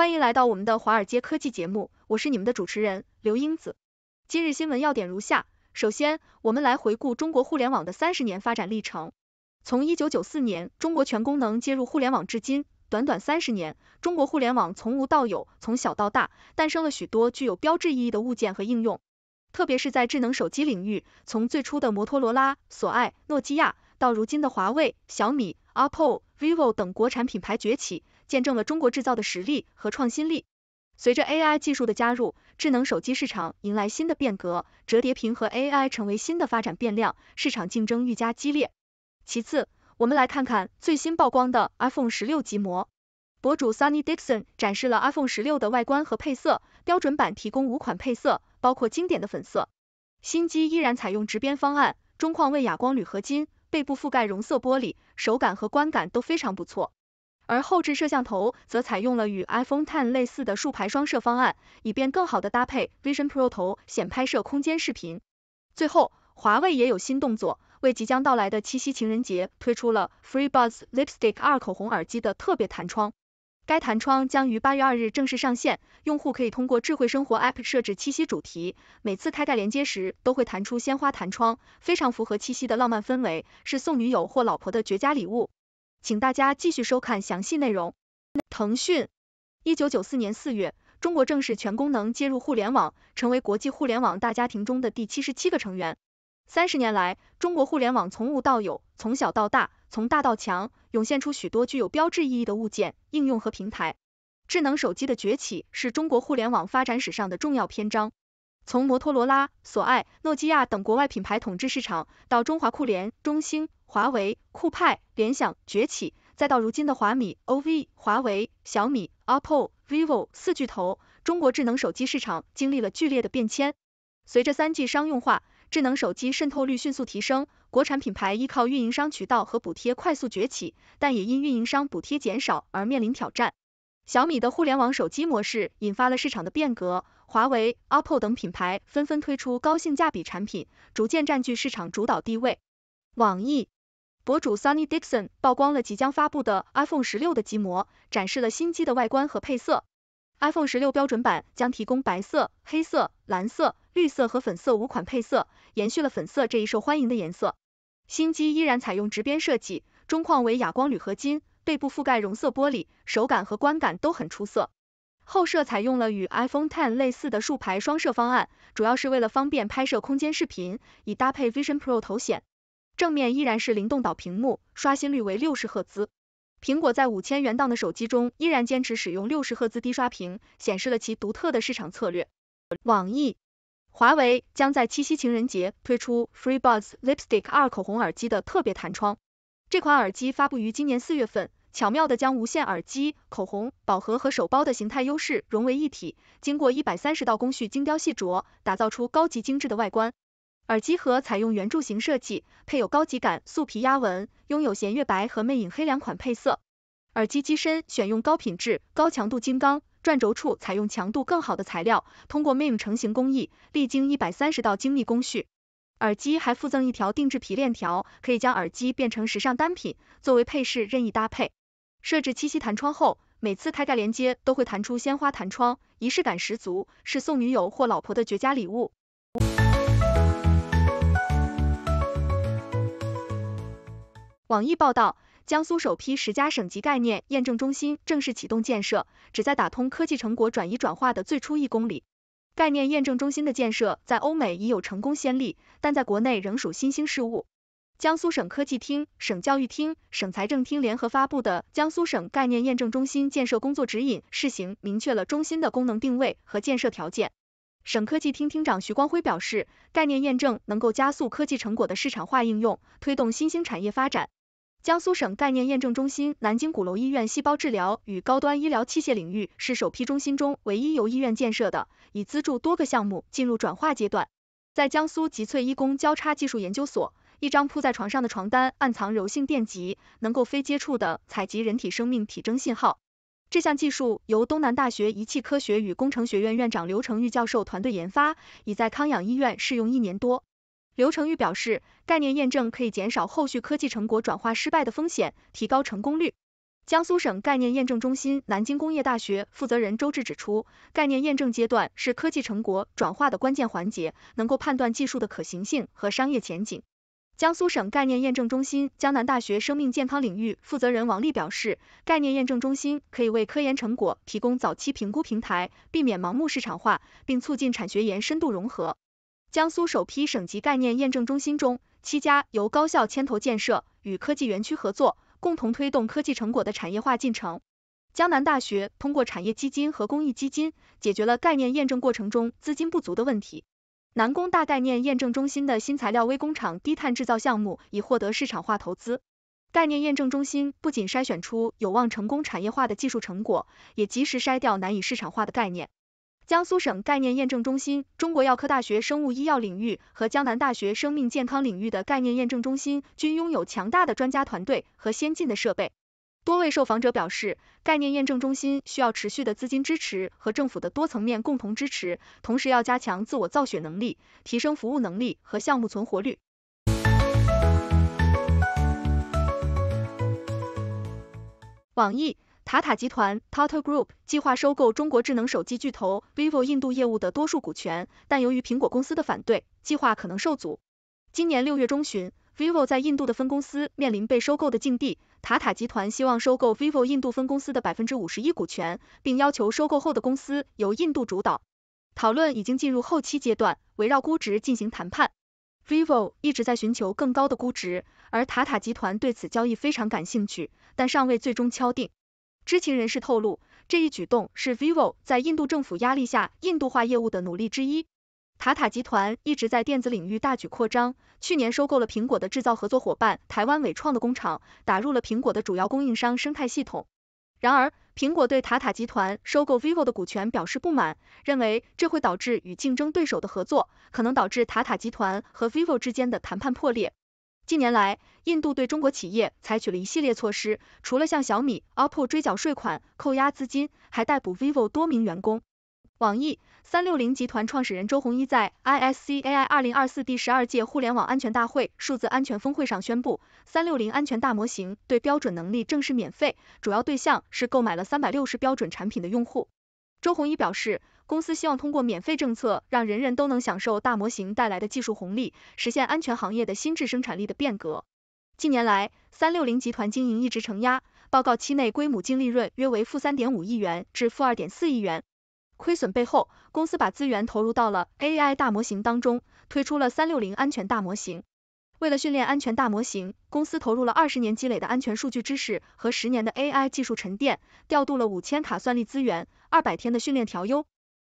欢迎来到我们的华尔街科技节目，我是你们的主持人刘英子。今日新闻要点如下：首先，我们来回顾中国互联网的三十年发展历程。从一九九四年中国全功能接入互联网至今，短短三十年，中国互联网从无到有，从小到大，诞生了许多具有标志意义的物件和应用。特别是在智能手机领域，从最初的摩托罗拉、索爱、诺基亚，到如今的华为、小米、o p p o vivo 等国产品牌崛起。见证了中国制造的实力和创新力。随着 AI 技术的加入，智能手机市场迎来新的变革，折叠屏和 AI 成为新的发展变量，市场竞争愈加激烈。其次，我们来看看最新曝光的 iPhone 十六级膜。博主 Sunny Dixon 展示了 iPhone 十六的外观和配色，标准版提供五款配色，包括经典的粉色。新机依然采用直边方案，中框为哑光铝合金，背部覆盖融色玻璃，手感和观感都非常不错。而后置摄像头则采用了与 iPhone 10类似的竖排双摄方案，以便更好的搭配 Vision Pro 头显拍摄空间视频。最后，华为也有新动作，为即将到来的七夕情人节推出了 FreeBuds Lipstick 2口红耳机的特别弹窗。该弹窗将于八月二日正式上线，用户可以通过智慧生活 App 设置七夕主题，每次开盖连接时都会弹出鲜花弹窗，非常符合七夕的浪漫氛围，是送女友或老婆的绝佳礼物。请大家继续收看详细内容。腾讯，一九九四年四月，中国正式全功能接入互联网，成为国际互联网大家庭中的第七十七个成员。三十年来，中国互联网从无到有，从小到大，从大到强，涌现出许多具有标志意义的物件、应用和平台。智能手机的崛起是中国互联网发展史上的重要篇章。从摩托罗拉、索爱、诺基亚等国外品牌统治市场，到中华酷联、中兴。华为、酷派、联想崛起，再到如今的华米、OV、华为、小米、OPPO、vivo 四巨头，中国智能手机市场经历了剧烈的变迁。随着三 G 商用化，智能手机渗透率迅速提升，国产品牌依靠运营商渠道和补贴快速崛起，但也因运营商补贴减少而面临挑战。小米的互联网手机模式引发了市场的变革，华为、OPPO 等品牌纷纷推出高性价比产品，逐渐占据市场主导地位。网易。博主 Sunny Dixon 曝光了即将发布的 iPhone 十六的机模，展示了新机的外观和配色。iPhone 十六标准版将提供白色、黑色、蓝色、绿色和粉色五款配色，延续了粉色这一受欢迎的颜色。新机依然采用直边设计，中框为哑光铝合金，背部覆盖绒色玻璃，手感和观感都很出色。后摄采用了与 iPhone 10类似的竖排双摄方案，主要是为了方便拍摄空间视频，以搭配 Vision Pro 头显。正面依然是灵动岛屏幕，刷新率为六十赫兹。苹果在五千元档的手机中依然坚持使用六十赫兹低刷屏，显示了其独特的市场策略。网易、华为将在七夕情人节推出 FreeBuds Lipstick 二口红耳机的特别弹窗。这款耳机发布于今年四月份，巧妙的将无线耳机、口红、宝盒和手包的形态优势融为一体，经过一百三十道工序精雕细琢，打造出高级精致的外观。耳机盒采用圆柱形设计，配有高级感素皮压纹，拥有弦月白和魅影黑两款配色。耳机机身选用高品质高强度精钢，转轴处采用强度更好的材料，通过 m i 成型工艺，历经一百三十道精密工序。耳机还附赠一条定制皮链条，可以将耳机变成时尚单品，作为配饰任意搭配。设置七夕弹窗后，每次开盖连接都会弹出鲜花弹窗，仪式感十足，是送女友或老婆的绝佳礼物。网易报道，江苏首批十家省级概念验证中心正式启动建设，旨在打通科技成果转移转化的最初一公里。概念验证中心的建设在欧美已有成功先例，但在国内仍属新兴事物。江苏省科技厅、省教育厅、省财政厅联合发布的《江苏省概念验证中心建设工作指引（试行）》明确了中心的功能定位和建设条件。省科技厅厅长徐光辉表示，概念验证能够加速科技成果的市场化应用，推动新兴产业发展。江苏省概念验证中心、南京鼓楼医院细胞治疗与高端医疗器械领域是首批中心中唯一由医院建设的，已资助多个项目进入转化阶段。在江苏吉萃医工交叉技术研究所，一张铺在床上的床单暗藏柔性电极，能够非接触的采集人体生命体征信号。这项技术由东南大学仪器科学与工程学院院长刘成玉教授团队研发，已在康养医院试用一年多。刘成玉表示，概念验证可以减少后续科技成果转化失败的风险，提高成功率。江苏省概念验证中心、南京工业大学负责人周志指出，概念验证阶段是科技成果转化的关键环节，能够判断技术的可行性和商业前景。江苏省概念验证中心、江南大学生命健康领域负责人王丽表示，概念验证中心可以为科研成果提供早期评估平台，避免盲目市场化，并促进产学研深度融合。江苏首批省级概念验证中心中，七家由高校牵头建设，与科技园区合作，共同推动科技成果的产业化进程。江南大学通过产业基金和公益基金，解决了概念验证过程中资金不足的问题。南工大概念验证中心的新材料微工厂低碳制造项目已获得市场化投资。概念验证中心不仅筛选出有望成功产业化的技术成果，也及时筛掉难以市场化的概念。江苏省概念验证中心、中国药科大学生物医药领域和江南大学生命健康领域的概念验证中心均拥有强大的专家团队和先进的设备。多位受访者表示，概念验证中心需要持续的资金支持和政府的多层面共同支持，同时要加强自我造血能力，提升服务能力和项目存活率。网易。塔塔集团 （Tata Group） 计划收购中国智能手机巨头 Vivo 印度业务的多数股权，但由于苹果公司的反对，计划可能受阻。今年六月中旬，Vivo 在印度的分公司面临被收购的境地，塔塔集团希望收购 Vivo 印度分公司的百分之五十一股权，并要求收购后的公司由印度主导。讨论已经进入后期阶段，围绕估值进行谈判。Vivo 一直在寻求更高的估值，而塔塔集团对此交易非常感兴趣，但尚未最终敲定。知情人士透露，这一举动是 vivo 在印度政府压力下印度化业务的努力之一。塔塔集团一直在电子领域大举扩张，去年收购了苹果的制造合作伙伴台湾伟创的工厂，打入了苹果的主要供应商生态系统。然而，苹果对塔塔集团收购 vivo 的股权表示不满，认为这会导致与竞争对手的合作，可能导致塔塔集团和 vivo 之间的谈判破裂。近年来，印度对中国企业采取了一系列措施，除了向小米、OPPO 追缴税款、扣押资金，还逮捕 vivo 多名员工。网易、三六零集团创始人周鸿祎在 ISC AI 二零二四第十二届互联网安全大会数字安全峰会上宣布，三六零安全大模型对标准能力正式免费，主要对象是购买了三百六十标准产品的用户。周鸿祎表示，公司希望通过免费政策，让人人都能享受大模型带来的技术红利，实现安全行业的新质生产力的变革。近年来，三六零集团经营一直承压，报告期内归母净利润约为负三点五亿元至负二点四亿元。亏损背后，公司把资源投入到了 AI 大模型当中，推出了三六零安全大模型。为了训练安全大模型，公司投入了二十年积累的安全数据知识和十年的 AI 技术沉淀，调度了五千卡算力资源，二百天的训练调优。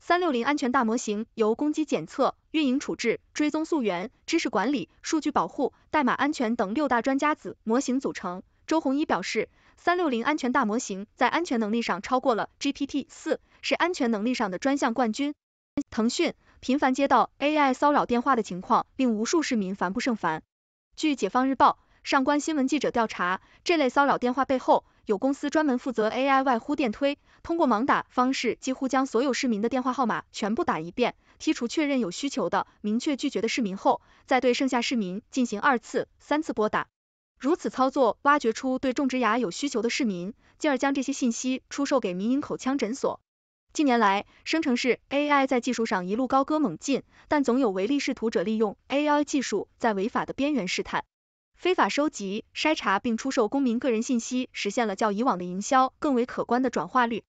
三六零安全大模型由攻击检测、运营处置、追踪溯源、知识管理、数据保护、代码安全等六大专家子模型组成。周鸿祎表示，三六零安全大模型在安全能力上超过了 GPT 四，是安全能力上的专项冠军。腾讯频繁接到 AI 骚扰电话的情况，令无数市民烦不胜烦。据解放日报上官新闻记者调查，这类骚扰电话背后有公司专门负责 AI 外呼电推，通过盲打方式几乎将所有市民的电话号码全部打一遍，剔除确认有需求的、明确拒绝的市民后，再对剩下市民进行二次、三次拨打，如此操作挖掘出对种植牙有需求的市民，进而将这些信息出售给民营口腔诊所。近年来，生成式 AI 在技术上一路高歌猛进，但总有唯利是图者利用 AI 技术在违法的边缘试探，非法收集、筛查并出售公民个人信息，实现了较以往的营销更为可观的转化率。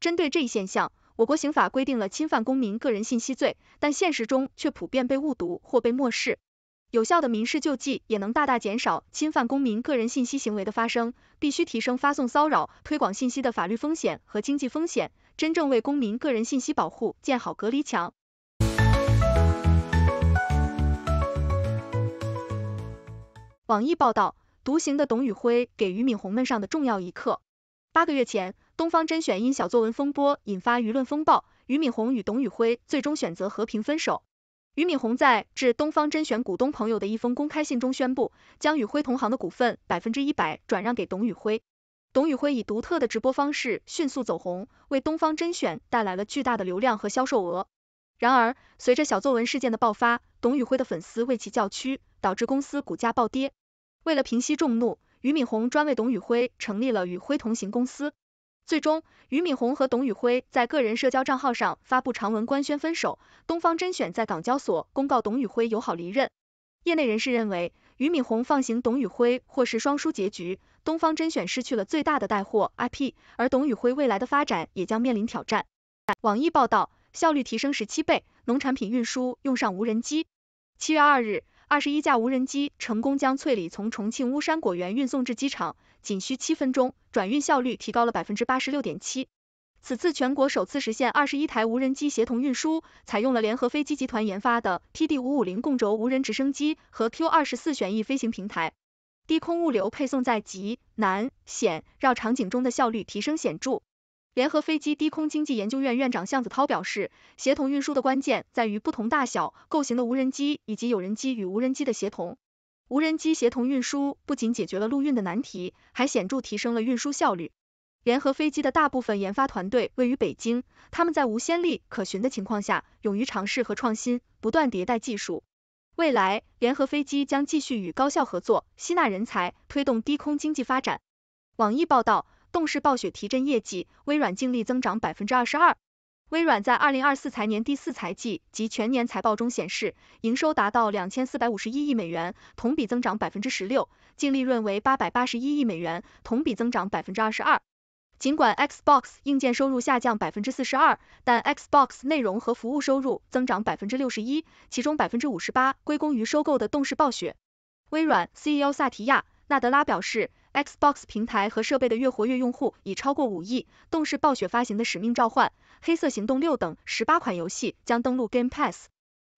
针对这一现象，我国刑法规定了侵犯公民个人信息罪，但现实中却普遍被误读或被漠视。有效的民事救济也能大大减少侵犯公民个人信息行为的发生，必须提升发送骚扰、推广信息的法律风险和经济风险。真正为公民个人信息保护建好隔离墙。网易报道，独行的董宇辉给俞敏洪们上的重要一课。八个月前，东方甄选因小作文风波引发舆论风暴，俞敏洪与董宇辉最终选择和平分手。俞敏洪在致东方甄选股东朋友的一封公开信中宣布，将与辉同行的股份百分之一百转让给董宇辉。董宇辉以独特的直播方式迅速走红，为东方甄选带来了巨大的流量和销售额。然而，随着小作文事件的爆发，董宇辉的粉丝为其叫屈，导致公司股价暴跌。为了平息众怒，俞敏洪专为董宇辉成立了与辉同行公司。最终，俞敏洪和董宇辉在个人社交账号上发布长文官宣分手，东方甄选在港交所公告董宇辉友好离任。业内人士认为，俞敏洪放行董宇辉或是双输结局。东方甄选失去了最大的带货 IP，而董宇辉未来的发展也将面临挑战。网易报道，效率提升十七倍，农产品运输用上无人机。七月二日，二十一架无人机成功将翠李从重庆巫山果园运送至机场，仅需七分钟，转运效率提高了百分之八十六点七。此次全国首次实现二十一台无人机协同运输，采用了联合飞机集团研发的 PD 五五零共轴无人直升机和 Q 二十四旋翼飞行平台。低空物流配送在极难险绕场景中的效率提升显著。联合飞机低空经济研究院院长向子涛表示，协同运输的关键在于不同大小构型的无人机以及有人机与无人机的协同。无人机协同运输不仅解决了陆运的难题，还显著提升了运输效率。联合飞机的大部分研发团队位于北京，他们在无先例可循的情况下，勇于尝试和创新，不断迭代技术。未来，联合飞机将继续与高校合作，吸纳人才，推动低空经济发展。网易报道，动视暴雪提振业绩，微软净利增长百分之二十二。微软在二零二四财年第四财季及全年财报中显示，营收达到两千四百五十一亿美元，同比增长百分之十六，净利润为八百八十一亿美元，同比增长百分之二十二。尽管 Xbox 硬件收入下降百分之四十二，但 Xbox 内容和服务收入增长百分之六十一，其中百分之五十八归功于收购的动视暴雪。微软 CEO 萨提亚·纳德拉表示，Xbox 平台和设备的月活跃用户已超过五亿。动视暴雪发行的《使命召唤》《黑色行动六》等十八款游戏将登陆 Game Pass。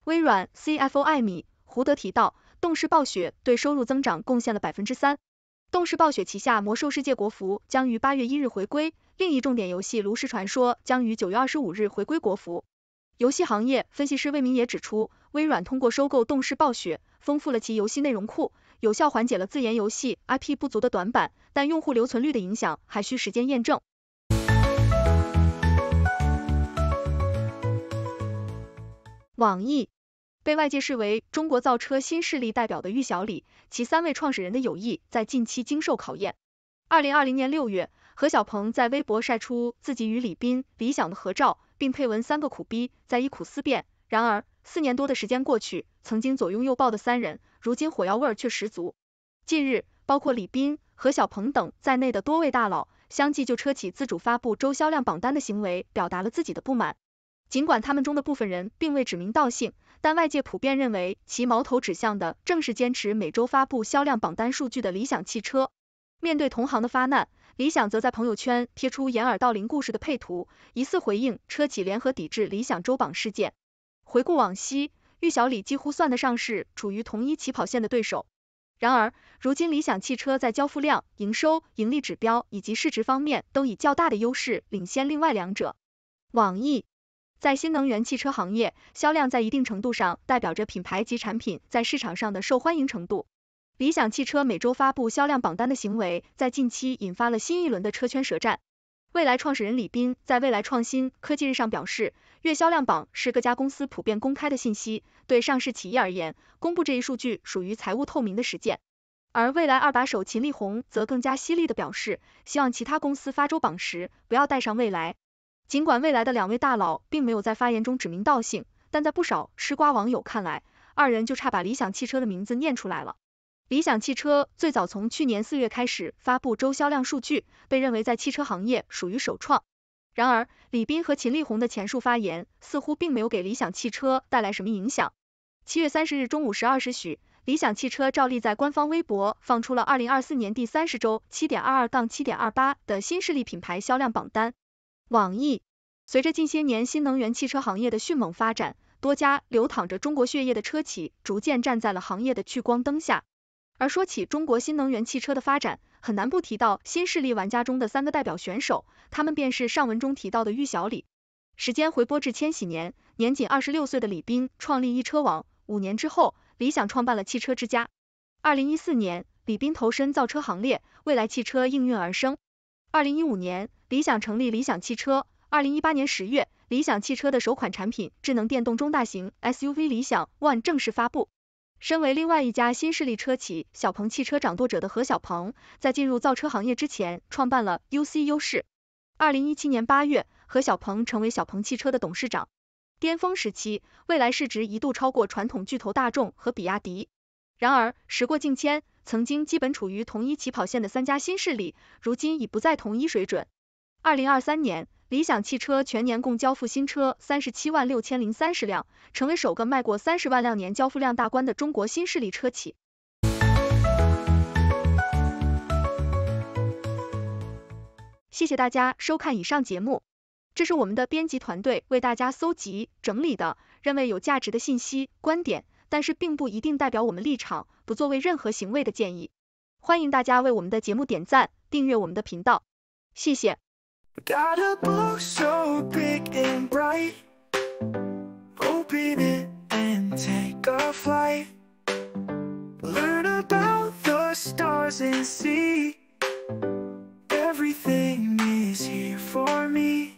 微软 CFO 艾米·胡德提到，动视暴雪对收入增长贡献了百分之三。动视暴雪旗下《魔兽世界》国服将于八月一日回归，另一重点游戏《炉石传说》将于九月二十五日回归国服。游戏行业分析师魏明也指出，微软通过收购动视暴雪，丰富了其游戏内容库，有效缓解了自研游戏 IP 不足的短板，但用户留存率的影响还需时间验证。网易被外界视为中国造车新势力代表的玉小李，其三位创始人的友谊在近期经受考验。二零二零年六月，何小鹏在微博晒出自己与李斌、理想的合照，并配文三个苦逼在依苦思辨。然而，四年多的时间过去，曾经左拥右抱的三人，如今火药味却十足。近日，包括李斌、何小鹏等在内的多位大佬，相继就车企自主发布周销量榜单的行为表达了自己的不满。尽管他们中的部分人并未指名道姓。但外界普遍认为，其矛头指向的正是坚持每周发布销量榜单数据的理想汽车。面对同行的发难，理想则在朋友圈贴出“掩耳盗铃”故事的配图，疑似回应车企联合抵制理想周榜事件。回顾往昔，玉小李几乎算得上是处于同一起跑线的对手。然而，如今理想汽车在交付量、营收、盈利指标以及市值方面，都以较大的优势领先另外两者。网易在新能源汽车行业，销量在一定程度上代表着品牌及产品在市场上的受欢迎程度。理想汽车每周发布销量榜单的行为，在近期引发了新一轮的车圈舌战。未来创始人李斌在未来创新科技日上表示，月销量榜是各家公司普遍公开的信息，对上市企业而言，公布这一数据属于财务透明的实践。而未来二把手秦力宏则更加犀利的表示，希望其他公司发周榜时，不要带上未来。尽管未来的两位大佬并没有在发言中指名道姓，但在不少吃瓜网友看来，二人就差把理想汽车的名字念出来了。理想汽车最早从去年四月开始发布周销量数据，被认为在汽车行业属于首创。然而，李斌和秦力红的前述发言似乎并没有给理想汽车带来什么影响。七月三十日中午十二时许，理想汽车照例在官方微博放出了二零二四年第三十周七点二二杠七点二八的新势力品牌销量榜单。网易。随着近些年新能源汽车行业的迅猛发展，多家流淌着中国血液的车企逐渐站在了行业的聚光灯下。而说起中国新能源汽车的发展，很难不提到新势力玩家中的三个代表选手，他们便是上文中提到的玉小李。时间回拨至千禧年，年仅二十六岁的李斌创立易车网，五年之后，理想创办了汽车之家。二零一四年，李斌投身造车行列，未来汽车应运而生。二零一五年，理想成立理想汽车，二零一八年十月，理想汽车的首款产品智能电动中大型 SUV 理想 ONE 正式发布。身为另外一家新势力车企小鹏汽车掌舵者的何小鹏，在进入造车行业之前，创办了 UC 优势。二零一七年八月，何小鹏成为小鹏汽车的董事长。巅峰时期，未来市值一度超过传统巨头大众和比亚迪。然而时过境迁，曾经基本处于同一起跑线的三家新势力，如今已不在同一水准。二零二三年，理想汽车全年共交付新车三十七万六千零三十辆，成为首个迈过三十万辆年交付量大关的中国新势力车企。谢谢大家收看以上节目，这是我们的编辑团队为大家搜集整理的，认为有价值的信息观点，但是并不一定代表我们立场，不作为任何行为的建议。欢迎大家为我们的节目点赞、订阅我们的频道，谢谢。Got a book so big and bright Open it and take a flight Learn about the stars and see Everything is here for me